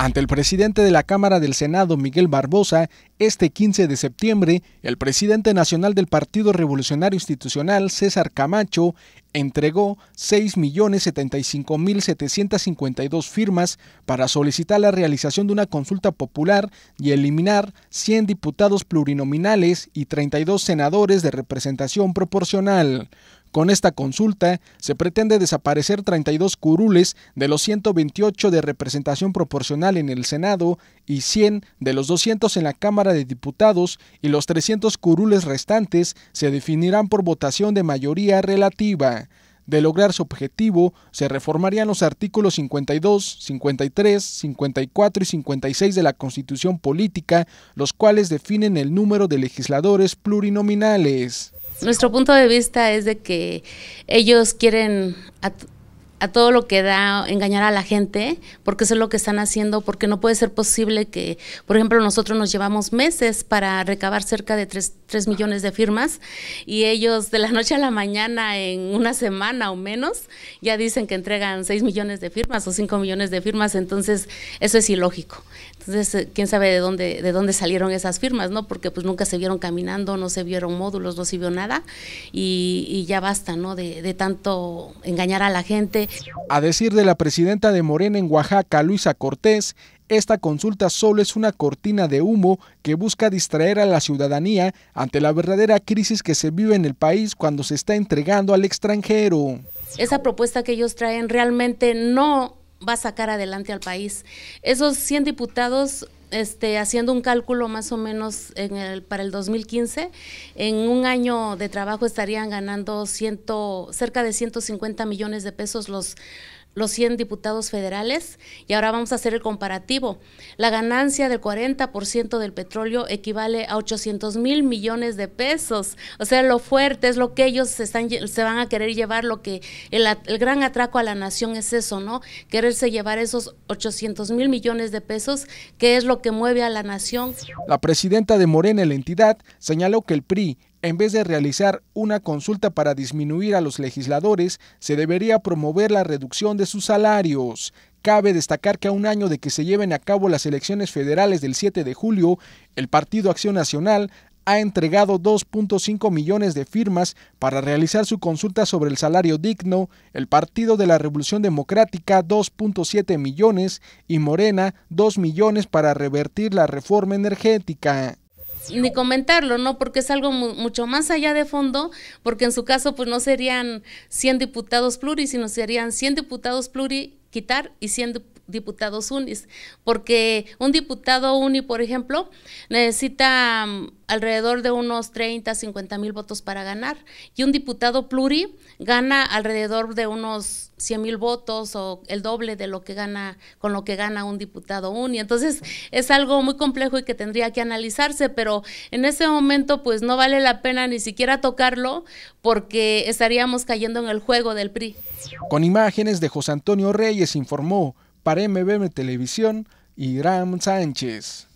Ante el presidente de la Cámara del Senado, Miguel Barbosa, este 15 de septiembre, el presidente nacional del Partido Revolucionario Institucional, César Camacho, entregó 6.075.752 firmas para solicitar la realización de una consulta popular y eliminar 100 diputados plurinominales y 32 senadores de representación proporcional. Con esta consulta se pretende desaparecer 32 curules de los 128 de representación proporcional en el Senado y 100 de los 200 en la Cámara de Diputados y los 300 curules restantes se definirán por votación de mayoría relativa. De lograr su objetivo, se reformarían los artículos 52, 53, 54 y 56 de la Constitución Política, los cuales definen el número de legisladores plurinominales nuestro punto de vista es de que ellos quieren a todo lo que da engañar a la gente, porque eso es lo que están haciendo, porque no puede ser posible que, por ejemplo, nosotros nos llevamos meses para recabar cerca de 3, millones de firmas y ellos de la noche a la mañana, en una semana o menos, ya dicen que entregan 6 millones de firmas o 5 millones de firmas, entonces eso es ilógico. Entonces, eh, quién sabe de dónde, de dónde salieron esas firmas, ¿no? Porque pues nunca se vieron caminando, no se vieron módulos, no se vio nada y, ya basta, ¿no? de tanto engañar a la gente, a decir de la presidenta de Morena en Oaxaca, Luisa Cortés, esta consulta solo es una cortina de humo que busca distraer a la ciudadanía ante la verdadera crisis que se vive en el país cuando se está entregando al extranjero. Esa propuesta que ellos traen realmente no va a sacar adelante al país. Esos 100 diputados este, haciendo un cálculo más o menos en el, para el 2015, en un año de trabajo estarían ganando cerca de 150 millones de pesos los, los 100 diputados federales y ahora vamos a hacer el comparativo. La ganancia del 40% del petróleo equivale a 800 mil millones de pesos. O sea, lo fuerte es lo que ellos se, están, se van a querer llevar, lo que el, gran atraco a la nación es eso, ¿no? Quererse llevar esos 800 mil millones de pesos, que es lo que mueve a la nación. La presidenta de Morena la entidad señaló que el PRI en vez de realizar una consulta para disminuir a los legisladores, se debería promover la reducción de sus salarios. Cabe destacar que a un año de que se lleven a cabo las elecciones federales del 7 de julio, el Partido Acción Nacional ha entregado 2.5 millones de firmas para realizar su consulta sobre el salario digno, el Partido de la Revolución Democrática 2.7 millones y Morena 2 millones para revertir la reforma energética ni comentarlo, ¿no? Porque es algo mucho más allá de fondo, porque en su caso pues no serían 100 diputados pluri, sino serían 100 diputados pluri quitar y 100 diputados unis, porque un diputado uni, por ejemplo, necesita mm, alrededor de unos 30, 50 mil votos para ganar, y un diputado pluri gana alrededor de unos 100 mil votos o el doble de lo que gana con lo que gana un diputado uni. Entonces es algo muy complejo y que tendría que analizarse, pero en ese momento pues no vale la pena ni siquiera tocarlo porque estaríamos cayendo en el juego del PRI. Con imágenes de José Antonio Reyes informó para MBM Televisión y Ram Sánchez.